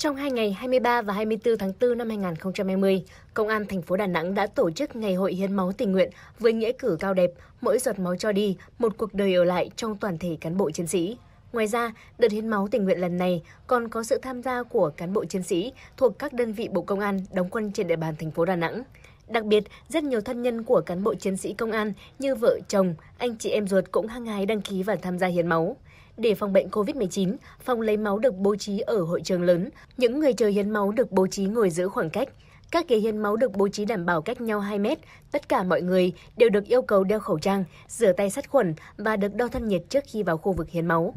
Trong hai ngày 23 và 24 tháng 4 năm 2020, Công an thành phố Đà Nẵng đã tổ chức Ngày hội hiến máu tình nguyện với nghĩa cử cao đẹp, mỗi giọt máu cho đi, một cuộc đời ở lại trong toàn thể cán bộ chiến sĩ. Ngoài ra, đợt hiến máu tình nguyện lần này còn có sự tham gia của cán bộ chiến sĩ thuộc các đơn vị Bộ Công an đóng quân trên địa bàn thành phố Đà Nẵng. Đặc biệt, rất nhiều thân nhân của cán bộ chiến sĩ công an như vợ chồng, anh chị em ruột cũng hăng hái đăng ký và tham gia hiến máu. Để phòng bệnh COVID-19, phòng lấy máu được bố trí ở hội trường lớn, những người chờ hiến máu được bố trí ngồi giữ khoảng cách. Các ghế hiến máu được bố trí đảm bảo cách nhau 2 mét, tất cả mọi người đều được yêu cầu đeo khẩu trang, rửa tay sát khuẩn và được đo thân nhiệt trước khi vào khu vực hiến máu.